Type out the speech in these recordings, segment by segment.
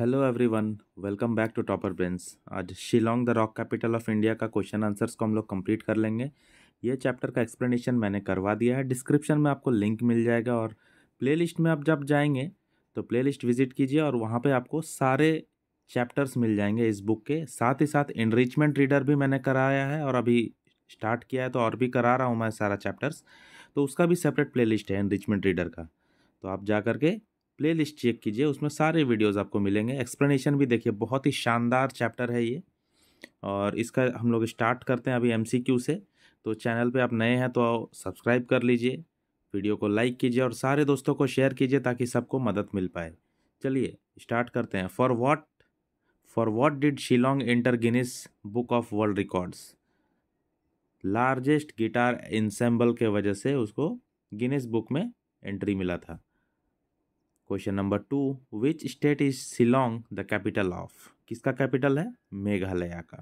Hello everyone welcome back to topper brains आज Shillong the rock capital of India का question answers को हम लोग कंप्लीट कर लेंगे ये चैप्टर का एक्सप्लेनेशन मैंने करवा दिया है डिस्क्रिप्शन में आपको लिंक मिल जाएगा और प्लेलिस्ट में आप जब जाएंगे तो प्लेलिस्ट विजिट कीजिए और वहाँ पर आपको सारे चैप्टर्स मिल जाएंगे इस बुक के साथ ही साथ इनरिचमेंट रीडर भी मैंने कराया है और अभी स्टार्ट किया है तो और भी करा रहा हूँ मैं सारा चैप्टर्स तो उसका भी सेपरेट प्लेलिस्ट है इनरिचमेंट रीडर का तो आप जा करके प्लेलिस्ट चेक कीजिए उसमें सारे वीडियोस आपको मिलेंगे एक्सप्लेनेशन भी देखिए बहुत ही शानदार चैप्टर है ये और इसका हम लोग स्टार्ट करते हैं अभी एमसीक्यू से तो चैनल पे आप नए हैं तो सब्सक्राइब कर लीजिए वीडियो को लाइक कीजिए और सारे दोस्तों को शेयर कीजिए ताकि सबको मदद मिल पाए चलिए स्टार्ट करते हैं for what for what did Shillong enter Guinness book of world records largest guitar ensemble के वजह से उसको गिनिस बुक में एंट्री मिला था question number two which state is Shillong the capital of किसका कैपिटल है मेघालय का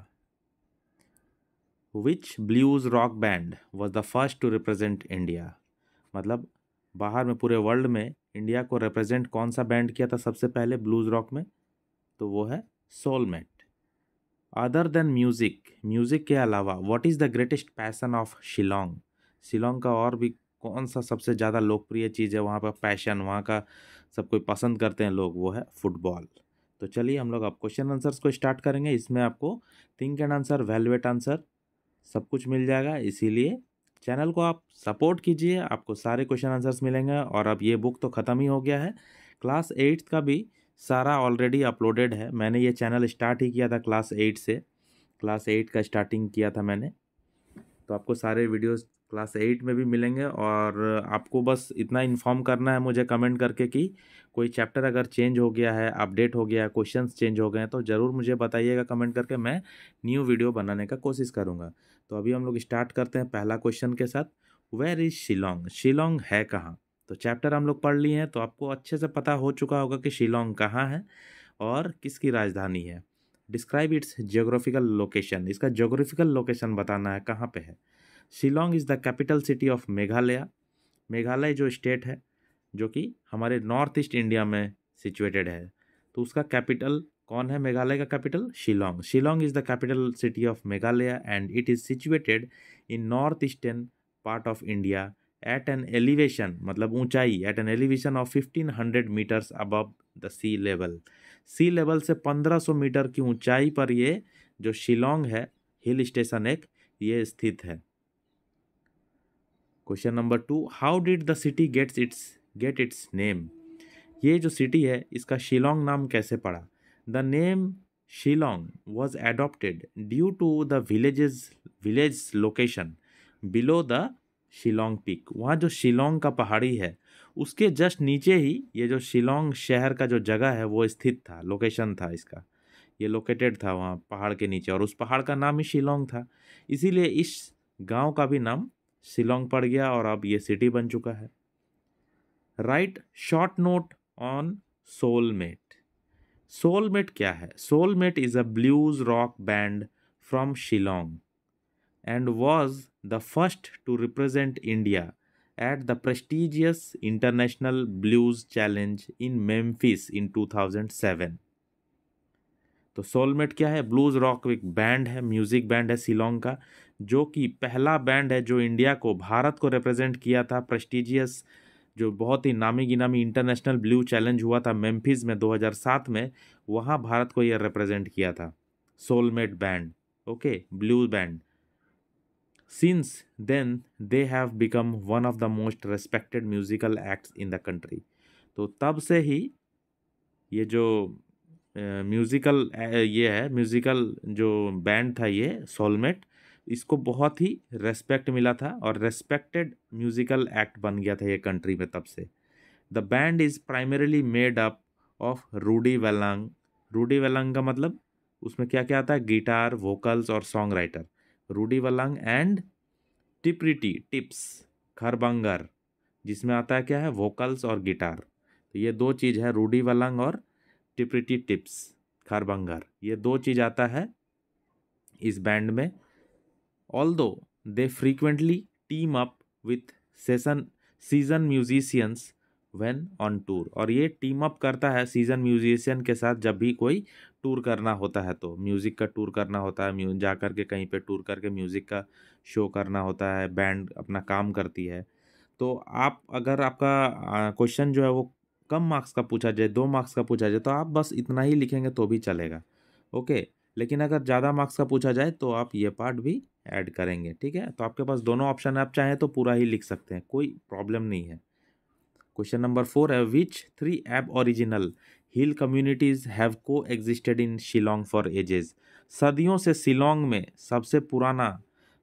which blues rock band was the first to represent India मतलब बाहर में पूरे वर्ल्ड में इंडिया को रिप्रेजेंट कौन सा बैंड किया था सबसे पहले ब्लूज रॉक में तो वो है soulmate other than music music के अलावा what is the greatest passion of Shillong Shillong का और भी कौन सा सबसे ज़्यादा लोकप्रिय चीज़ है वहाँ पर पैशन वहाँ का सब कोई पसंद करते हैं लोग वो है फुटबॉल तो चलिए हम लोग आप क्वेश्चन आंसर्स को स्टार्ट करेंगे इसमें आपको think and answer velvet answer सब कुछ मिल जाएगा इसीलिए चैनल को आप सपोर्ट कीजिए आपको सारे क्वेश्चन आंसर्स मिलेंगे और अब ये बुक तो ख़त्म ही हो गया है क्लास एट्थ का भी सारा ऑलरेडी अपलोडेड है मैंने ये चैनल स्टार्ट ही किया था क्लास एट से क्लास एट का स्टार्टिंग किया था मैंने तो आपको सारे वीडियोस क्लास एट में भी मिलेंगे और आपको बस इतना इन्फॉर्म करना है मुझे कमेंट करके कि कोई चैप्टर अगर चेंज हो गया है अपडेट हो गया है क्वेश्चन चेंज हो गए हैं तो ज़रूर मुझे बताइएगा कमेंट करके मैं न्यू वीडियो बनाने का कोशिश करूँगा तो अभी हम लोग स्टार्ट करते हैं पहला क्वेश्चन के साथ वेर इज़ शिलोंग शिलोंग है कहाँ तो चैप्टर हम लोग पढ़ लिए हैं तो आपको अच्छे से पता हो चुका होगा कि शिलोंग कहाँ है और किसकी राजधानी है डिस्क्राइब इट्स जोग्राफिकल लोकेशन इसका जोग्राफिकल लोकेशन बताना है कहाँ पे है Shillong is the capital city of Meghalaya Meghalaya जो स्टेट है जो कि हमारे नॉर्थ ईस्ट इंडिया में सिचुएटेड है तो उसका कैपिटल कौन है मेघालय का capital Shillong Shillong is the capital city of Meghalaya and it is situated in north eastern part of India at an elevation मतलब ऊंचाई at an elevation of fifteen hundred metres above the sea level sea level से पंद्रह सौ metre की ऊंचाई पर ये जो शिलोंग है हिल स्टेशन एक ये स्थित है question number two how did the city gets its get its name ये जो सिटी है इसका शिलोंग नाम कैसे पड़ा the name Shillong was adopted due to the villages village location below the Shillong peak वहाँ जो शिलोंग का पहाड़ी है उसके जस्ट नीचे ही ये जो शिलोंग शहर का जो जगह है वो स्थित था लोकेशन था इसका ये लोकेटेड था वहाँ पहाड़ के नीचे और उस पहाड़ का नाम ही शिलोंग था इसीलिए इस गांव का भी नाम शिलोंग पड़ गया और अब ये सिटी बन चुका है right short note on soulmate soulmate क्या है soulmate is a blues rock band from Shillong and was the first to represent India at the prestigious international blues challenge in Memphis in two thousand seven तो soulmate क्या है blues rock एक band है music band है सिलोंग का जो कि पहला बैंड है जो इंडिया को भारत को रिप्रेजेंट किया था प्रस्टिजियस जो बहुत ही नामी गिनामी इंटरनेशनल ब्लू चैलेंज हुआ था मेम्फिस में 2007 में वहाँ भारत को यह रिप्रेजेंट किया था soulmate band okay blue band since then they have become one of the most respected musical acts in the country तो तब से ही ये जो म्यूज़िकल ये है म्यूज़िकल जो बैंड था ये सोलमेट इसको बहुत ही रेस्पेक्ट मिला था और रेस्पेक्टेड म्यूजिकल एक्ट बन गया था ये कंट्री में तब से the band is primarily made up of Rudy Wallang Rudy Wallang का मतलब उसमें क्या क्या आता है गिटार वोकल्स और songwriter Rudy Wallang and Tipriti Tips Kharbangar जिसमें आता है क्या है वोकल्स और गिटार तो ये दो चीज़ है रूडी वलंग और टिप्रिटी टिप्स खरबंगर ये दो चीज़ आता है इस बैंड में Although they frequently team up with session season musicians when on tour और ये team up करता है season musician के साथ जब भी कोई टूर करना होता है तो म्यूज़िक का टूर करना होता है जा कर के कहीं पर टूर करके म्यूज़िक का शो करना होता है बैंड अपना काम करती है तो आप अगर आपका क्वेश्चन जो है वो कम मार्क्स का पूछा जाए दो मार्क्स का पूछा जाए तो आप बस इतना ही लिखेंगे तो भी चलेगा ओके लेकिन अगर ज़्यादा मार्क्स का पूछा जाए तो आप ये पार्ट भी ऐड करेंगे ठीक है तो आपके पास दोनों ऑप्शन है आप चाहें तो पूरा ही लिख सकते हैं कोई प्रॉब्लम नहीं है क्वेश्चन नंबर फोर है which three aboriginal hill communities have coexisted in Shillong for ages सदियों से शिलोंग में सबसे पुराना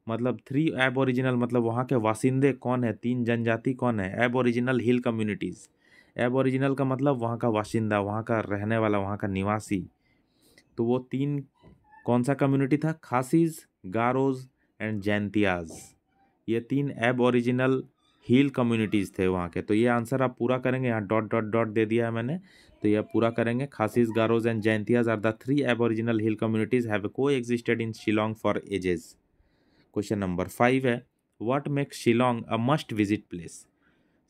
मतलब थ्री ऐप ओरिजिनल मतलब वहाँ के वासिंदे कौन है तीन जनजाति कौन है aboriginal hill communities aboriginal का मतलब वहाँ का वासिंदा वहाँ का रहने वाला वहाँ का निवासी तो वो तीन कौन सा कम्युनिटी था खासीज गारोज एंड जैनतियाज ये तीन एब ओरिजिनल हील कम्युनिटीज़ थे वहाँ के तो ये आंसर आप पूरा करेंगे यहाँ डॉट डॉट डॉट दे दिया है मैंने तो ये आप पूरा करेंगे Khasis Garos and Jaintias are the three aboriginal hill communities have coexisted in Shillong for ages question number five है what make Shillong a must visit place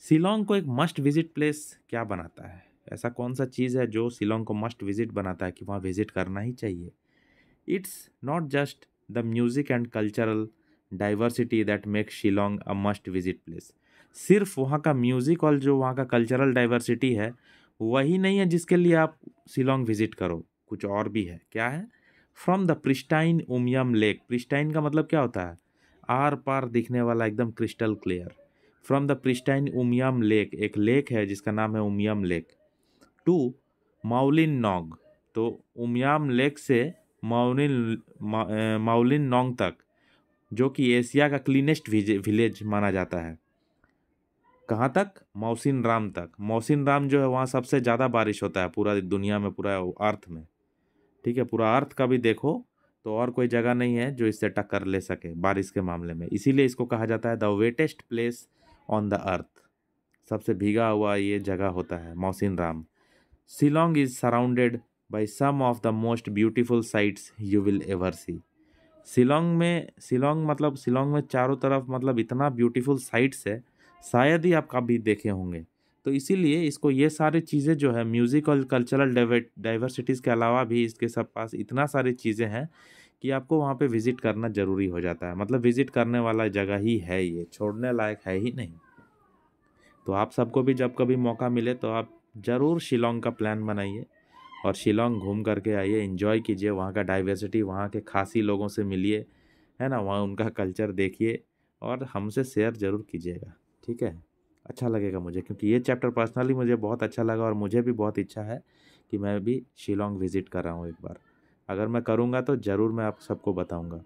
Shillong को एक मस्ट विजिट प्लेस क्या बनाता है ऐसा कौन सा चीज़ है जो शिलोंग को मस्ट विजिट बनाता है कि वहाँ विजिट करना ही चाहिए it's not just the music and cultural diversity that make Shillong a must visit place सिर्फ वहाँ का म्यूज़िक और जो वहाँ का कल्चरल डाइवर्सिटी है वही नहीं है जिसके लिए आप शिलोंग विज़िट करो कुछ और भी है क्या है from the pristine Umiam lake pristine का मतलब क्या होता है आर पार दिखने वाला एकदम crystal clear from the pristine Umiam lake एक लेक है जिसका नाम है Umiam lake to Mawlynnong तो उमियाम लेक से माउलिन माउलिन नोंग तक जो कि एशिया का क्लीनेस्ट विलेज माना जाता है कहाँ तक मौसिन राम तक मौसिन राम जो है वहाँ सबसे ज़्यादा बारिश होता है पूरा दुनिया में पूरा अर्थ में ठीक है पूरा अर्थ का भी देखो तो और कोई जगह नहीं है जो इससे टक्कर ले सके बारिश के मामले में इसीलिए इसको कहा जाता है the wettest place on the earth सबसे भीगा हुआ ये जगह होता है Mawsynram Shillong is surrounded by some of the most beautiful sites you will ever see Shillong में शिलोंग मतलब शिलोंग में चारों तरफ मतलब इतना ब्यूटीफुल साइट्स है शायद ही आप कभी देखे होंगे तो इसीलिए इसको ये सारी चीज़ें जो है म्यूज़िक और कल्चरल डाइवर्सिटीज़ के अलावा भी इसके सब पास इतना सारी चीज़ें हैं कि आपको वहाँ पे विज़िट करना ज़रूरी हो जाता है मतलब विज़िट करने वाला जगह ही है ये छोड़ने लायक है ही नहीं तो आप सबको भी जब कभी मौका मिले तो आप ज़रूर शिलोंग का प्लान बनाइए और शिलोंग घूम करके आइए इन्जॉय कीजिए वहाँ का डाइवर्सिटी वहाँ के खासी लोगों से मिलिए है ना वहाँ उनका कल्चर देखिए और हमसे शेयर ज़रूर कीजिएगा ठीक है अच्छा लगेगा मुझे क्योंकि ये चैप्टर पर्सनली मुझे बहुत अच्छा लगा और मुझे भी बहुत इच्छा है कि मैं भी शिलोंग विज़िट कर रहा हूँ एक बार अगर मैं करूँगा तो ज़रूर मैं आप सबको बताऊँगा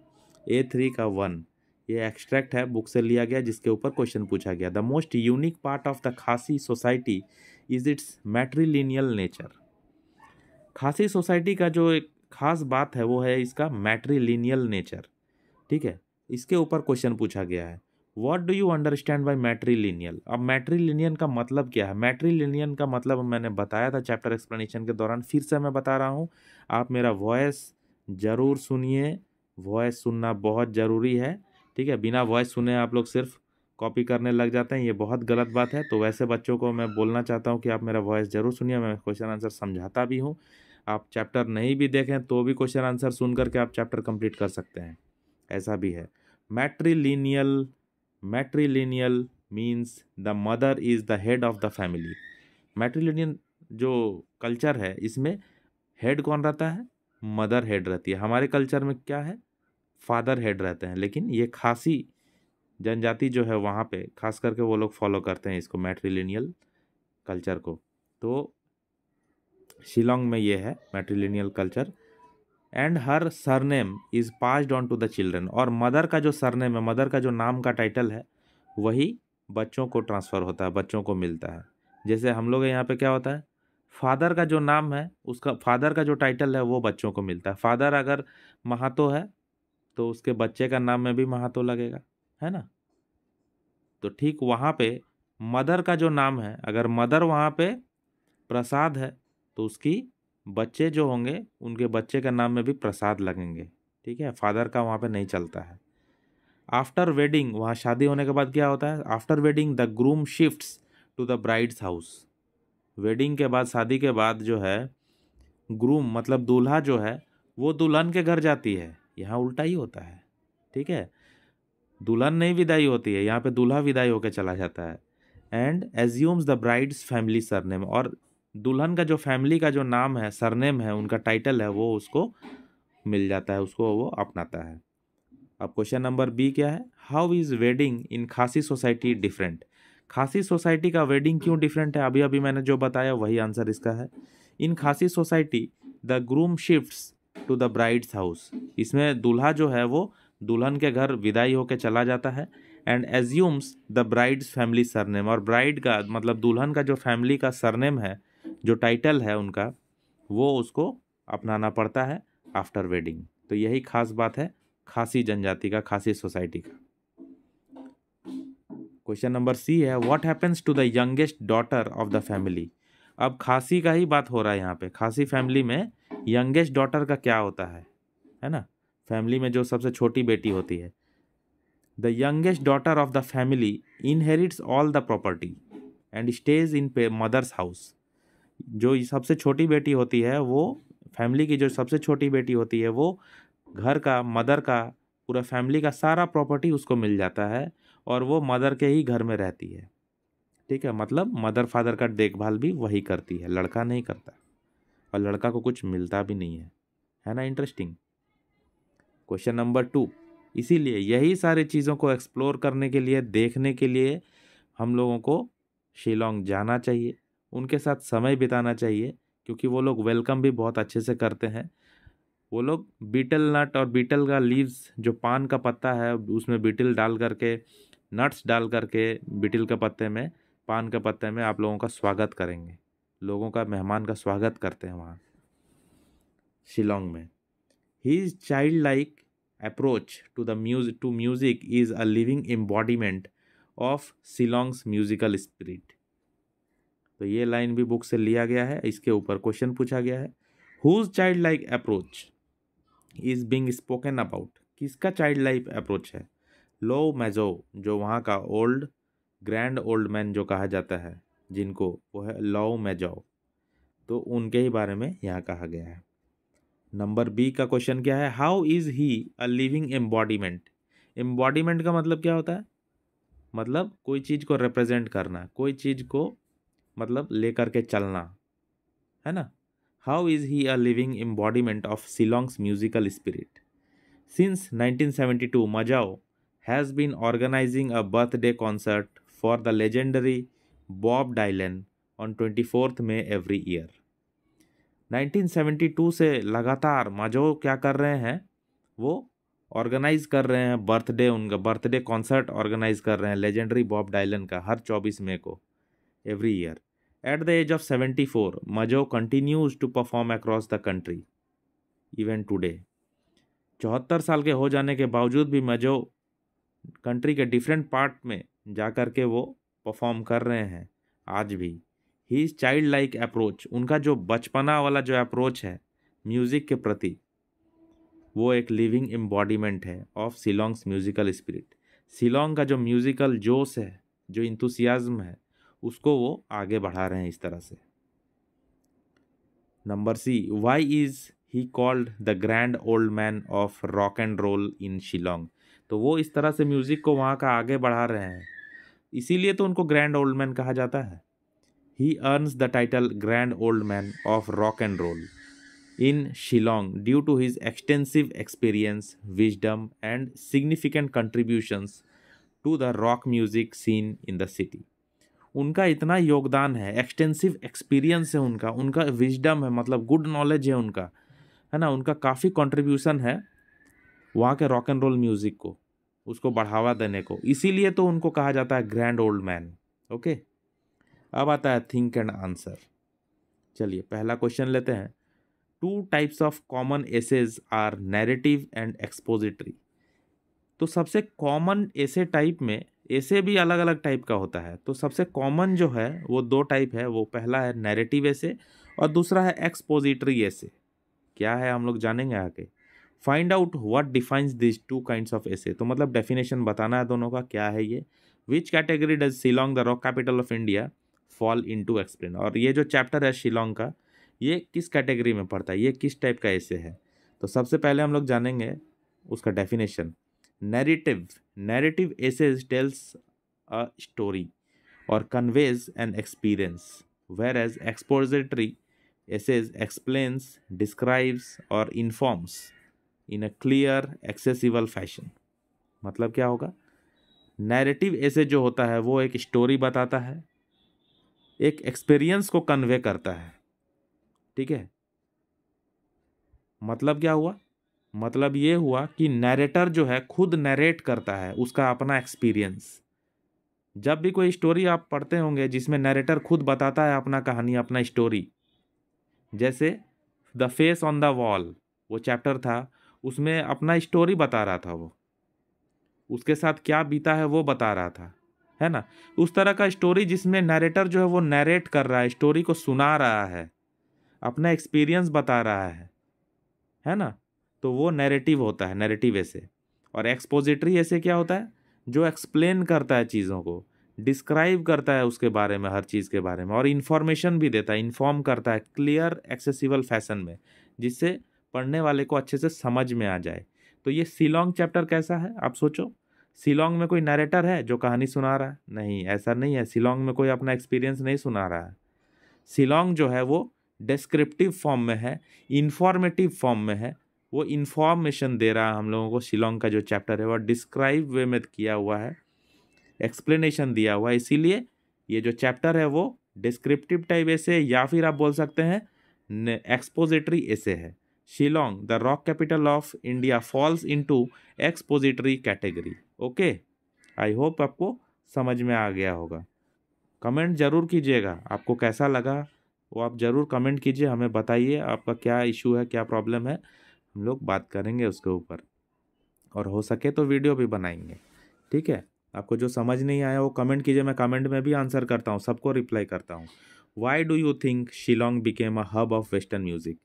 ए थ्री का वन ये एक्सट्रैक्ट है बुक से लिया गया जिसके ऊपर क्वेश्चन पूछा गया the most unique part of the Khasi society is its matrilineal nature Khasi society का जो एक खास बात है वो है इसका मैट्रीलिनियल नेचर ठीक है इसके ऊपर क्वेश्चन पूछा गया है what do you understand by matrilineal अब मैट्रीलिनियन का मतलब क्या है मैट्रीलिनियन का मतलब मैंने बताया था चैप्टर एक्सप्लेनेशन के दौरान फिर से मैं बता रहा हूँ आप मेरा वॉयस ज़रूर सुनिए वॉयस सुनना बहुत ज़रूरी है ठीक है बिना वॉयस सुने आप लोग सिर्फ कॉपी करने लग जाते हैं ये बहुत गलत बात है तो वैसे बच्चों को मैं बोलना चाहता हूँ कि आप मेरा वॉइस ज़रूर सुनिए मैं क्वेश्चन आंसर समझाता भी हूँ आप चैप्टर नहीं भी देखें तो भी क्वेश्चन आंसर सुन करके आप चैप्टर कंप्लीट कर सकते हैं ऐसा भी है matrilineal matrilineal means the mother is the head of the family matrilineal जो कल्चर है इसमें हेड कौन रहता है मदर हेड रहती है हमारे कल्चर में क्या है फादर हेड रहते हैं लेकिन ये खासी जनजाति जो है वहाँ पे खास करके वो लोग फॉलो करते हैं इसको मैट्रीलिनियल कल्चर को तो शिलोंग में ये है matrilineal culture and her surname is passed on to the children और मदर का जो सरनेम है मदर का जो नाम का टाइटल है वही बच्चों को ट्रांसफ़र होता है बच्चों को मिलता है जैसे हम लोग यहाँ पे क्या होता है फादर का जो नाम है उसका फादर का जो टाइटल है वो बच्चों को मिलता है फादर अगर महातो है तो उसके बच्चे का नाम में भी महातो लगेगा है ना तो ठीक वहाँ पे मदर का जो नाम है अगर मदर वहाँ पे प्रसाद है तो उसकी बच्चे जो होंगे उनके बच्चे का नाम में भी प्रसाद लगेंगे ठीक है फादर का वहाँ पे नहीं चलता है आफ्टर वेडिंग वहाँ शादी होने के बाद क्या होता है after wedding the groom shifts to the bride's house wedding के बाद शादी के बाद जो है ग्रूम मतलब दूल्हा जो है वो दुल्हन के घर जाती है यहाँ उल्टा ही होता है ठीक है दुल्हन नहीं विदाई होती है यहाँ पे दूल्हा विदाई होकर चला जाता है and assumes the bride's family surname और दुल्हन का जो फैमिली का जो नाम है सरनेम है उनका टाइटल है वो उसको मिल जाता है उसको वो अपनाता है अब क्वेश्चन नंबर बी क्या है how is wedding in Khasi society different Khasi society का वेडिंग क्यों डिफरेंट है अभी अभी मैंने जो बताया वही आंसर इसका है in Khasi society the groom shifts to the bride's house इसमें दूल्हा जो है वो दुल्हन के घर विदाई होकर चला जाता है and assumes the bride's family surname और ब्राइड का मतलब दुल्हन का जो फैमिली का सरनेम है जो टाइटल है उनका वो उसको अपनाना पड़ता है आफ्टर वेडिंग तो यही खास बात है खासी जनजाति का खासी सोसाइटी का क्वेश्चन नंबर सी है what happens to the youngest daughter of the family अब खासी का ही बात हो रहा है यहाँ पे खासी फैमिली में यंगेस्ट डॉटर का क्या होता है है ना फैमिली में जो सबसे छोटी बेटी होती है the youngest daughter of the family inherits all the property and stays in her mother's house जो सबसे छोटी बेटी होती है वो फैमिली की जो सबसे छोटी बेटी होती है वो घर का मदर का पूरा फैमिली का सारा प्रॉपर्टी उसको मिल जाता है और वो मदर के ही घर में रहती है ठीक है मतलब मदर फादर का देखभाल भी वही करती है लड़का नहीं करता और लड़का को कुछ मिलता भी नहीं है है ना इंटरेस्टिंग क्वेश्चन नंबर टू इसीलिए यही सारी चीज़ों को एक्सप्लोर करने के लिए देखने के लिए हम लोगों को शिलोंग जाना चाहिए उनके साथ समय बिताना चाहिए क्योंकि वो लोग वेलकम भी बहुत अच्छे से करते हैं वो लोग बीटल नट और बीटल का लीव्स जो पान का पत्ता है उसमें बीटल डाल करके नट्स डाल करके बीटल के पत्ते में पान के पत्ते में आप लोगों का स्वागत करेंगे लोगों का मेहमान का स्वागत करते हैं वहाँ शिलोंग में is child like approach to the muse to music is a living embodiment of Shillong's musical spirit तो ये लाइन भी बुक से लिया गया है इसके ऊपर क्वेश्चन पूछा गया है whose child like approach is being spoken about किसका चाइल्ड लाइफ अप्रोच है लो मैजो जो वहाँ का ओल्ड ग्रैंड ओल्ड मैन जो कहा जाता है जिनको वो है लो मैजो तो उनके ही बारे में यहाँ कहा गया है नंबर बी का क्वेश्चन क्या है how is he a living embodiment embodiment का मतलब क्या होता है मतलब कोई चीज़ को रिप्रेजेंट करना कोई चीज़ को मतलब लेकर के चलना है ना how is he a living embodiment of Shillong's musical spirit since 1972 Majaw has been organising a birthday concert for the legendary Bob Dylan on twenty fourth May every year 1972 से लगातार मजो क्या कर रहे हैं वो ऑर्गेनाइज कर रहे हैं बर्थडे उनका बर्थडे कॉन्सर्ट ऑर्गेनाइज कर रहे हैं लेजेंडरी बॉब डायलन का हर 24 मई को every year At the age of 74, Majo continues to perform across the country, even today. चौहत्तर साल के हो जाने के बावजूद भी मजो कंट्री के डिफरेंट पार्ट में जा कर के वो परफॉर्म कर रहे हैं आज भी he is child like approach उनका जो बचपना वाला जो अप्रोच है म्यूज़िक के प्रति वो एक लिविंग एम्बॉडीमेंट है of Shillong's musical spirit Shillong का जो म्यूज़िकल जोश है जो इंतुसियाज्म है उसको वो आगे बढ़ा रहे हैं इस तरह से number C why is he called the grand old man of rock and roll in Shillong तो वो इस तरह से म्यूज़िक को वहाँ का आगे बढ़ा रहे हैं इसीलिए तो उनको ग्रैंड ओल्ड मैन कहा जाता है he earns the title grand old man of rock and roll in Shillong due to his extensive experience wisdom and significant contributions to the rock music scene in the city उनका इतना योगदान है extensive experience है उनका उनका wisdom है मतलब good knowledge है उनका है ना उनका काफ़ी कंट्रीब्यूशन है वहाँ के रॉक एंड रोल म्यूज़िक को उसको बढ़ावा देने को इसीलिए तो उनको कहा जाता है ग्रैंड ओल्ड मैन ओके अब आता है थिंक एंड आंसर चलिए पहला क्वेश्चन लेते हैं two types of common essays are narrative and expository तो सबसे कॉमन ऐसे टाइप में ऐसे भी अलग अलग टाइप का होता है तो सबसे कॉमन जो है वो दो टाइप है वो पहला है नैरेटिव ऐसे और दूसरा है एक्सपोजिटरी ऐसे क्या है हम लोग जानेंगे आके find out what defines this two kinds of essays तो मतलब डेफिनेशन बताना है दोनों का क्या है ये which category does Shillong the rock capital of India fall into explain और ये जो चैप्टर है शिलोंग का ये किस कैटेगरी में पड़ता है ये किस टाइप का ऐसे है तो सबसे पहले हम लोग जानेंगे उसका definition narrative narrative essays tells a story और conveys an experience whereas expository essays explains describes और informs in a clear accessible fashion मतलब क्या होगा नैरेटिव ऐसे जो होता है वो एक स्टोरी बताता है एक एक्सपीरियंस को कन्वे करता है ठीक है मतलब क्या हुआ मतलब ये हुआ कि नरेटर जो है खुद नरेट करता है उसका अपना एक्सपीरियंस जब भी कोई स्टोरी आप पढ़ते होंगे जिसमें नरेटर खुद बताता है अपना कहानी अपना स्टोरी जैसे the face on the wall वो चैप्टर था उसमें अपना स्टोरी बता रहा था वो उसके साथ क्या बीता है वो बता रहा था है ना उस तरह का स्टोरी जिसमें नरेटर जो है वो नरेट कर रहा है स्टोरी को सुना रहा है अपना एक्सपीरियंस बता रहा है है ना तो वो नैरेटिव होता है नैरेटिव ऐसे और एक्सपोजिटरी ऐसे क्या होता है जो एक्सप्लेन करता है चीज़ों को डिस्क्राइब करता है उसके बारे में हर चीज़ के बारे में और इन्फॉर्मेशन भी देता है इन्फॉर्म करता है क्लियर एक्सेसिबल फैशन में जिससे पढ़ने वाले को अच्छे से समझ में आ जाए तो ये सिलोंग चैप्टर कैसा है आप सोचो सिलोंग में कोई नरेटर है जो कहानी सुना रहा है नहीं ऐसा नहीं है सिलोंग में कोई अपना एक्सपीरियंस नहीं सुना रहा है सिलोंग जो है वो डिस्क्रिप्टिव फॉर्म में है इन्फॉर्मेटिव फॉर्म में है वो इन्फॉर्मेशन दे रहा है हम लोगों को शिलोंग का जो चैप्टर है वह डिस्क्राइब वे में किया हुआ है एक्सप्लेनेशन दिया हुआ है इसीलिए ये जो चैप्टर है वो डिस्क्रिप्टिव टाइप ऐसे या फिर आप बोल सकते हैं एक्सपोजिटरी ऐसे है Shillong the rock capital of India falls into expository category okay I hope आपको समझ में आ गया होगा कमेंट ज़रूर कीजिएगा आपको कैसा लगा वो आप ज़रूर कमेंट कीजिए हमें बताइए आपका क्या इशू है क्या प्रॉब्लम है हम लोग बात करेंगे उसके ऊपर और हो सके तो वीडियो भी बनाएंगे ठीक है आपको जो समझ नहीं आया वो कमेंट कीजिए मैं कमेंट में भी आंसर करता हूँ सबको रिप्लाई करता हूँ why do you think Shillong became a hub of western music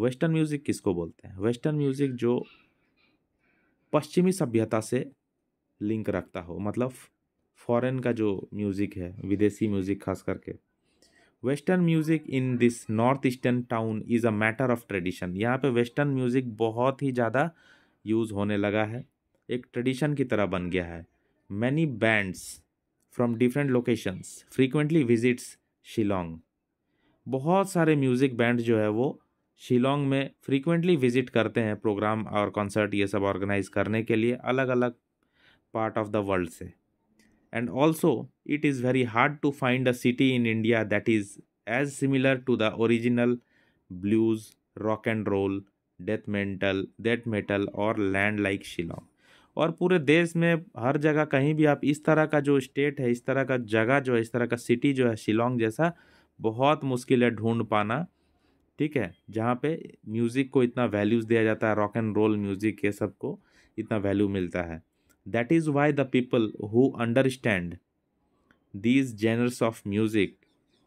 western music किसको बोलते हैं वेस्टर्न म्यूज़िक जो पश्चिमी सभ्यता से लिंक रखता हो मतलब फॉरेन का जो म्यूज़िक है विदेशी म्यूज़िक खास करके western music in this north eastern town is a matter of tradition यहाँ पे वेस्टर्न म्यूज़िक बहुत ही ज़्यादा यूज़ होने लगा है एक ट्रेडिशन की तरह बन गया है many bands from different locations frequently visits Shillong बहुत सारे म्यूज़िक बैंड जो है वो शिलोंग में फ्रीक्वेंटली विजिट करते हैं प्रोग्राम और कॉन्सर्ट ये सब ऑर्गेनाइज करने के लिए अलग अलग पार्ट ऑफ द वर्ल्ड से and also it is very hard to find a city in India that is as similar to the original blues, rock and roll, death metal, death metal और land like Shillong और पूरे देश में हर जगह कहीं भी आप इस तरह का जो स्टेट है इस तरह का जगह जो है इस तरह का सिटी जो है शिलोंग जैसा बहुत मुश्किल है ढूंढ पाना ठीक है जहाँ पे म्यूज़िक को इतना वैल्यूज़ दिया जाता है रॉक एंड रोल म्यूज़िक ये को इतना वैल्यू मिलता है That is why the people who understand these genres of music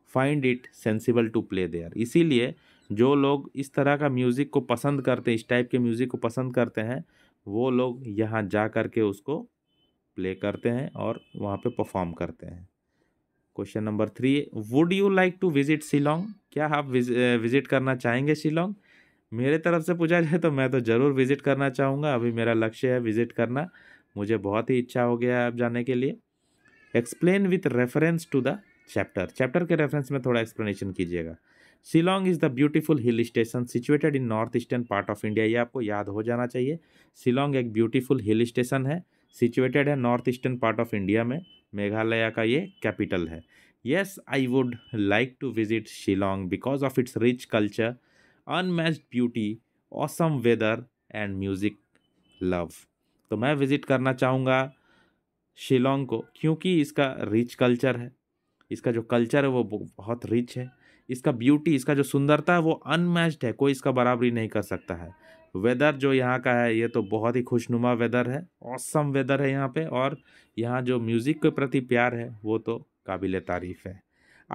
find it sensible to play there. इसीलिए जो लोग इस तरह का म्यूज़िक को पसंद करते हैं इस टाइप के म्यूज़िक को पसंद करते हैं वो लोग यहाँ जा कर के उसको प्ले करते हैं और वहाँ पे परफॉर्म करते हैं question number three would you like to visit Shillong क्या आप विज, विज़िट करना चाहेंगे शिलोंग मेरे तरफ से पूछा जाए तो मैं तो ज़रूर विज़िट करना चाहूँगा अभी मेरा लक्ष्य है विज़िट करना मुझे बहुत ही इच्छा हो गया है आप जाने के लिए explain with reference to the chapter chapter के रेफरेंस में थोड़ा एक्सप्लेनेशन कीजिएगा Shillong is the beautiful hill station situated in north eastern part of India ये आपको याद हो जाना चाहिए शिलोंग एक ब्यूटीफुल हिल स्टेशन है सिचुएटेड है north eastern part of India में मेघालय का ये कैपिटल है yes I would like to visit Shillong because of its rich culture unmatched beauty awesome weather and music love तो मैं विज़िट करना चाहूँगा शिलोंग को क्योंकि इसका रिच कल्चर है इसका जो कल्चर है वो बहुत रिच है इसका ब्यूटी इसका जो सुंदरता है वो अनमैच्ड है कोई इसका बराबरी नहीं कर सकता है वेदर जो यहाँ का है ये तो बहुत ही खुशनुमा वेदर है औसम वेदर है यहाँ पे और यहाँ जो म्यूज़िक के प्रति प्यार है वो तो काबिल तारीफ़ है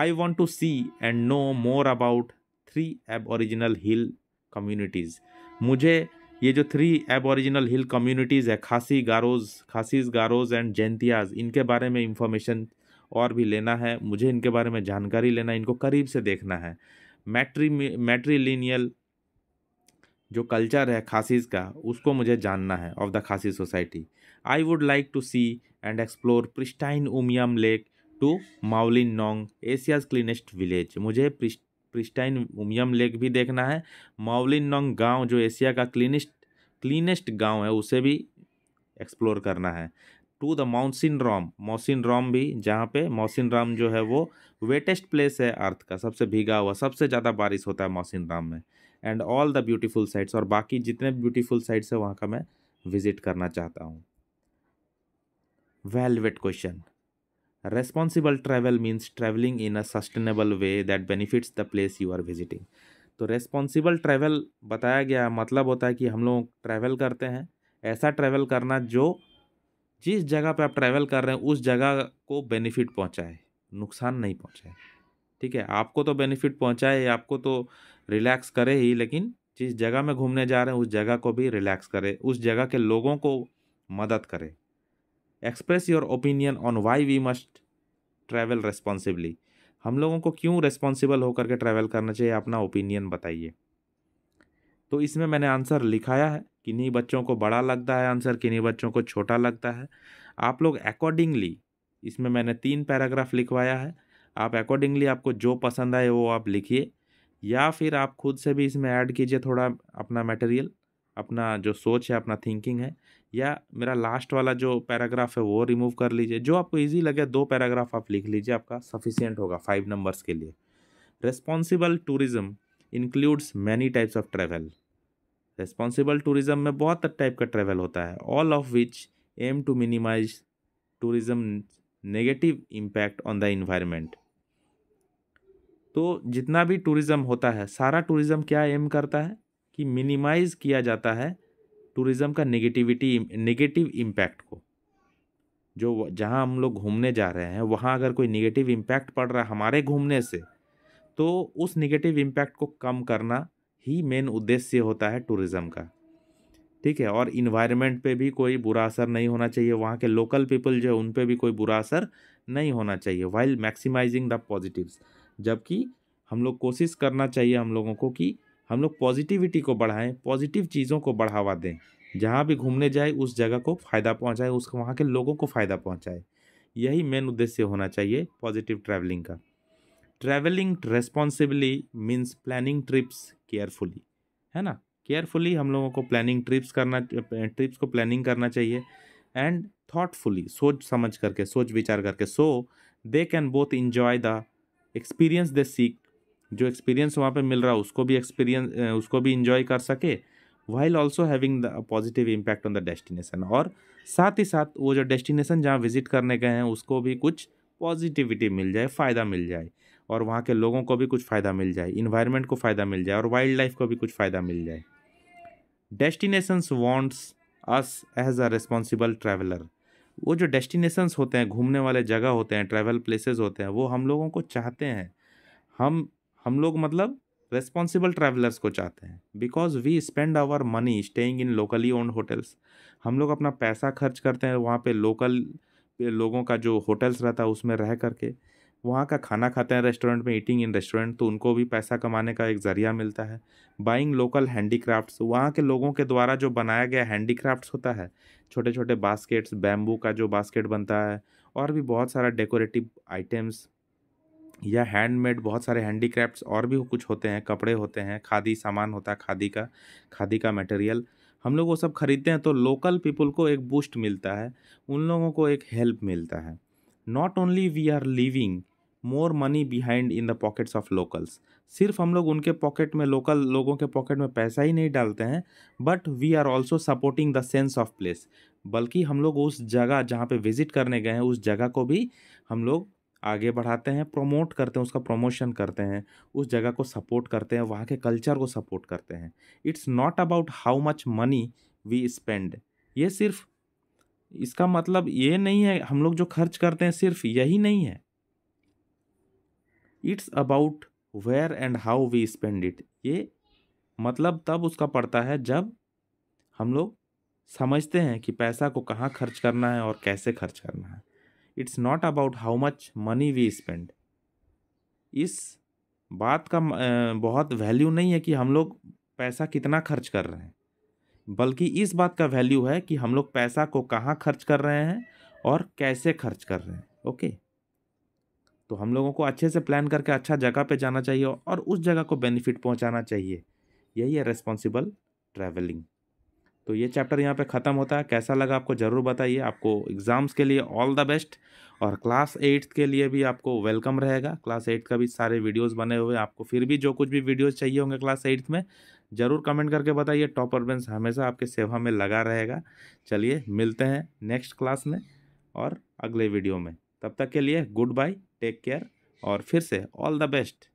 I want to see and know more about three aboriginal hill communities मुझे ये जो थ्री एब एबोरिजिनल हिल कम्युनिटीज़ है खासी गारोज खासीज गारोज एंड जैंतियाज इनके बारे में इंफॉर्मेशन और भी लेना है मुझे इनके बारे में जानकारी लेना इनको करीब से देखना है मैट्री मैट्रीलिनियल जो कल्चर है खासीज का उसको मुझे जानना है of the Khasi society I would like to see and explore pristine Umiam lake to Mawlynnong Asia's cleanest village मुझे प्रिस्ट प्रिस्टाइन उमियम लेक भी देखना है मावलिन नोंग गाँव जो एशिया का क्लीनिस्ट क्लीनेस्ट गाँव है उसे भी एक्सप्लोर करना है to the Mawsynram Mawsynram भी जहाँ पे मौसिन राम जो है वो वेटेस्ट प्लेस है अर्थ का सबसे भीगा हुआ सबसे ज़्यादा बारिश होता है मौसिन राम में and all the beautiful sights और बाकी जितने ब्यूटीफुल साइट्स है वहाँ का मैं विजिट करना चाहता हूँ वेलवेट question responsible travel means travelling in a sustainable way that benefits the place you are visiting तो रेस्पॉन्सिबल ट्रैवल बताया गया मतलब होता है कि हम लोग ट्रैवल करते हैं ऐसा ट्रैवल करना जो जिस जगह पे आप ट्रैवल कर रहे हैं उस जगह को बेनिफिट पहुंचाए नुकसान नहीं पहुंचाए ठीक है आपको तो बेनिफिट पहुंचाए आपको तो रिलैक्स करे ही लेकिन जिस जगह में घूमने जा रहे हैं उस जगह को भी रिलैक्स करे उस जगह के लोगों को मदद करे express your opinion on why we must travel responsibly हम लोगों को क्यों रेस्पॉन्सिबल होकर के ट्रैवल करना चाहिए अपना ओपिनियन बताइए तो इसमें मैंने आंसर लिखाया है किन्हीं बच्चों को बड़ा लगता है आंसर किन्हीं बच्चों को छोटा लगता है आप लोग अकॉर्डिंगली इसमें मैंने तीन पैराग्राफ लिखवाया है आप अकॉर्डिंगली आपको जो पसंद आए वो आप लिखिए या फिर आप खुद से भी इसमें ऐड कीजिए थोड़ा अपना मटेरियल अपना जो सोच है अपना थिंकिंग है या मेरा लास्ट वाला जो पैराग्राफ है वो रिमूव कर लीजिए जो आपको ईजी लगे दो पैराग्राफ आप लिख लीजिए आपका सफिशियंट होगा फाइव नंबर्स के लिए responsible tourism includes many types of travel responsible tourism में बहुत टाइप का ट्रैवल होता है all of which aim to minimise tourism negative impact on the environment तो जितना भी टूरिज़्म होता है सारा टूरिज़्म क्या एम करता है कि मिनिमाइज किया जाता है टूरिज़्म का नेगेटिविटी नेगेटिव इम्पैक्ट को जो जहाँ हम लोग घूमने जा रहे हैं वहाँ अगर कोई निगेटिव इम्पैक्ट पड़ रहा है हमारे घूमने से तो उस निगेटिव इम्पैक्ट को कम करना ही मेन उद्देश्य होता है टूरिज़्म का ठीक है और इन्वायरमेंट पे भी कोई बुरा असर नहीं होना चाहिए वहाँ के लोकल पीपल जो है उन पर भी कोई बुरा असर नहीं होना चाहिए वाइल मैक्सिमाइजिंग द पॉजिटिव्स जबकि हम लोग कोशिश करना चाहिए हम लोगों को कि हम लोग पॉजिटिविटी को बढ़ाएं पॉजिटिव चीज़ों को बढ़ावा दें जहाँ भी घूमने जाए उस जगह को फ़ायदा पहुँचाए उस वहाँ के लोगों को फ़ायदा पहुँचाए यही मेन उद्देश्य होना चाहिए पॉजिटिव ट्रैवलिंग का travelling responsibly means planning trips carefully है ना केयरफुली हम लोगों को प्लानिंग ट्रिप्स करना ट्रिप्स को प्लानिंग करना चाहिए एंड थाटफुली सोच समझ करके सोच विचार करके so they can both enjoy the experience they seek जो एक्सपीरियंस वहाँ पे मिल रहा है उसको भी एक्सपीरियंस उसको भी इंजॉय कर सके while also having the positive impact on the destination और साथ ही साथ वो जो डेस्टिनेशन जहाँ विजिट करने गए हैं उसको भी कुछ पॉजिटिविटी मिल जाए फ़ायदा मिल जाए और वहाँ के लोगों को भी कुछ फ़ायदा मिल जाए इन्वायरमेंट को फ़ायदा मिल जाए और वाइल्ड लाइफ को भी कुछ फ़ायदा मिल जाए destinations wants us as a responsible traveller वो जो डेस्टिनेशंस होते हैं घूमने वाले जगह होते हैं ट्रैवल प्लेसेस होते हैं वो हम लोगों को चाहते हैं हम हम लोग मतलब रेस्पॉन्सिबल ट्रैवलर्स को चाहते हैं because we spend our money staying in locally owned hotels हम लोग अपना पैसा खर्च करते हैं वहाँ पे लोकल पे लोगों का जो होटल्स रहता है उसमें रह करके वहाँ का खाना खाते हैं रेस्टोरेंट में ईटिंग इन रेस्टोरेंट तो उनको भी पैसा कमाने का एक ज़रिया मिलता है बाइंग लोकल हैंडीक्राफ्ट्स वहाँ के लोगों के द्वारा जो बनाया गया हैंडीक्राफ्ट्स होता है छोटे छोटे बास्केट्स बैम्बू का जो बास्केट बनता है और भी बहुत सारा डेकोरेटिव आइटम्स या हैंडमेड बहुत सारे हैंडीक्राफ्ट्स और भी कुछ होते हैं कपड़े होते हैं खादी सामान होता है खादी का खादी का मटेरियल हम लोग वो सब खरीदते हैं तो लोकल पीपल को एक बूस्ट मिलता है उन लोगों को एक हेल्प मिलता है not only we are leaving more money behind in the pockets of locals सिर्फ हम लोग उनके पॉकेट में लोकल लोगों के पॉकेट में पैसा ही नहीं डालते हैं but we are also supporting the sense of place बल्कि हम लोग उस जगह जहाँ पे विजिट करने गए हैं उस जगह को भी हम लोग आगे बढ़ाते हैं प्रमोट करते हैं उसका प्रमोशन करते हैं उस जगह को सपोर्ट करते हैं वहाँ के कल्चर को सपोर्ट करते हैं it's not about how much money we spend ये सिर्फ इसका मतलब ये नहीं है हम लोग जो खर्च करते हैं सिर्फ यही नहीं है it's about where and how we spend it ये मतलब तब उसका पड़ता है जब हम लोग समझते हैं कि पैसा को कहाँ खर्च करना है और कैसे खर्च करना है it's not about how much money we spend इस बात का बहुत वैल्यू नहीं है कि हम लोग पैसा कितना खर्च कर रहे हैं बल्कि इस बात का वैल्यू है कि हम लोग पैसा को कहाँ खर्च कर रहे हैं और कैसे खर्च कर रहे हैं ओके तो हम लोगों को अच्छे से प्लान करके अच्छा जगह पे जाना चाहिए और उस जगह को बेनिफिट पहुंचाना चाहिए यही है रेस्पॉन्सिबल ट्रैवलिंग तो ये चैप्टर यहाँ पे ख़त्म होता है कैसा लगा आपको ज़रूर बताइए आपको एग्ज़ाम्स के लिए ऑल द बेस्ट और क्लास एट्थ के लिए भी आपको वेलकम रहेगा क्लास एट्थ का भी सारे वीडियोस बने हुए हैं आपको फिर भी जो कुछ भी वीडियोस चाहिए होंगे क्लास एट्थ में ज़रूर कमेंट करके बताइए टॉप अर्बेंस हमेशा आपके सेवा में लगा रहेगा चलिए मिलते हैं नेक्स्ट क्लास में और अगले वीडियो में तब तक के लिए गुड बाय टेक केयर और फिर से ऑल द बेस्ट